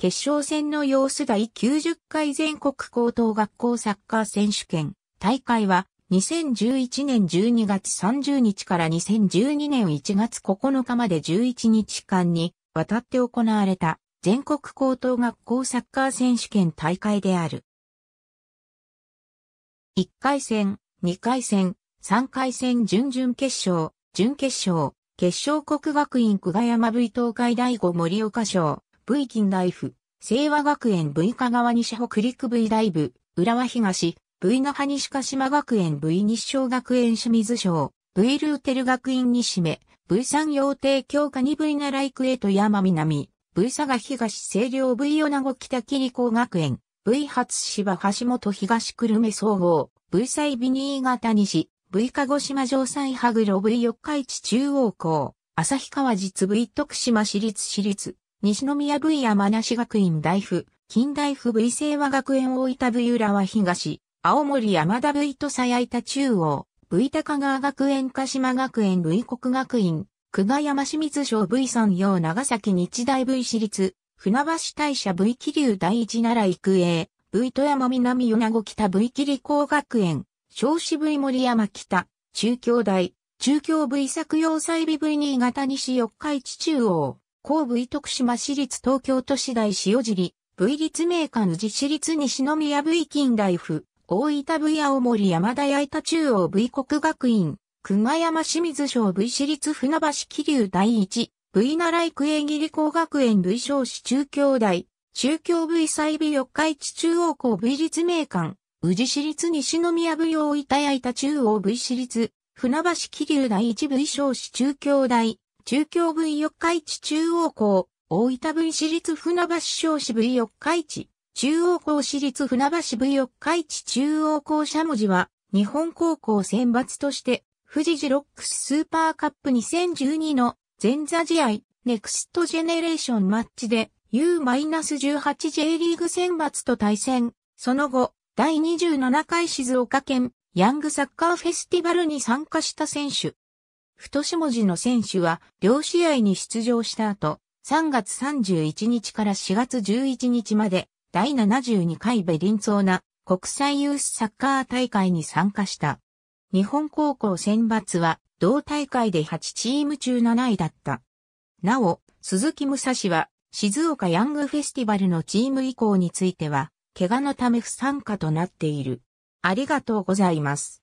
決勝戦の様子第90回全国高等学校サッカー選手権大会は2011年12月30日から2012年1月9日まで11日間にわたって行われた全国高等学校サッカー選手権大会である。1回戦、2回戦、3回戦準々決勝、準決勝、決勝国学院久我山 V 東海第5盛岡賞、V 近イフ。清和学園 V 香川西北陸 V 大部、浦和東、V 那覇西鹿島学園 V 日照学園清水省、V ルーテル学院西目、V 産業帝強化 2V 奈良育へと山南、V 佐賀東清涼 V 米子北霧工学園、V 初芝橋本東久留米総合、V 西美新潟西、V 鹿児島城西羽黒 V 四日市中央校、旭川実 V 徳島市立市立、西宮 V 山梨学院大府、近大府 V 清和学園大分 V 浦和東、青森山田 V と鞘板中央、V 高川学園鹿島学園 V 国学院、久我山清水省 V 山陽長崎日大 V 市立、船橋大社 V 気流第一奈良育英、V 富山南米子北 V 霧工学園、少子 V 森山北、中京大、中京 V 作用祭 V 新潟西四日市中央。後部徳島市立東京都市大塩尻、V 立名館宇治市立西宮 V 近代府、大分 V 青森山田八板中央 V 国学院、熊山清水省 V 市立船橋桐流第一、V 奈良育英義理工学園 V 少子中京大、中京 V 西美四日市中央校 V 立名館、宇治市立西宮部大分八板中央 V 市立、船橋桐流第一 V 少子中京大、中京分四日市中央校、大分分市立船橋小市部四日市、中央校市立船橋部四日市中央校社文字は、日本高校選抜として、富士ジロックススーパーカップ2012の前座試合、ネクストジェネレーションマッチで U-18J リーグ選抜と対戦。その後、第27回静岡県ヤングサッカーフェスティバルに参加した選手。太し文字の選手は、両試合に出場した後、3月31日から4月11日まで、第72回ベリンツォーナ国際ユースサッカー大会に参加した。日本高校選抜は、同大会で8チーム中7位だった。なお、鈴木武蔵は、静岡ヤングフェスティバルのチーム移行については、怪我のため不参加となっている。ありがとうございます。